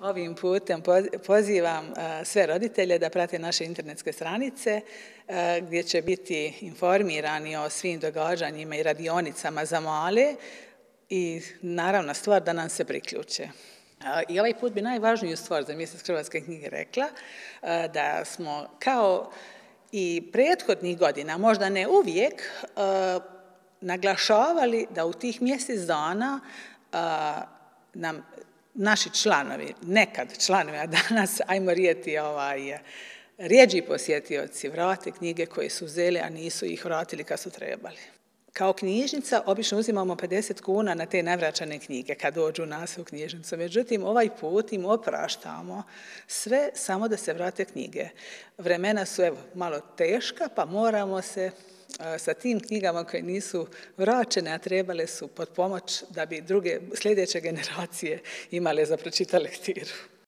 Ovim putem pozivam e, sve roditelje da prate naše internetske stranice e, gdje će biti informirani o svim događanjima i radionicama za male i naravno stvar da nam se priključe. E, I ovaj put bi najvažniju stvar za mjesec Hrvatske knjige rekla da smo kao i prethodnih godina, možda ne uvijek, naglašavali da u tih mjesec dana nam naši članovi, nekad članovi, a danas, ajmo rijeti ovaj, rijeđi posjetioci vrate knjige koje su uzeli, a nisu ih vratili kad su trebali. Kao knjižnica obično uzimamo 50 kuna na te navraćane knjige kad dođu nas u knjižnicu. Međutim, ovaj put im opraštamo sve samo da se vrate knjige. Vremena su evo, malo teška pa moramo se sa tim knjigama koje nisu vraćene, a trebale su pod pomoć da bi druge sljedeće generacije imale za pročitale lektiru.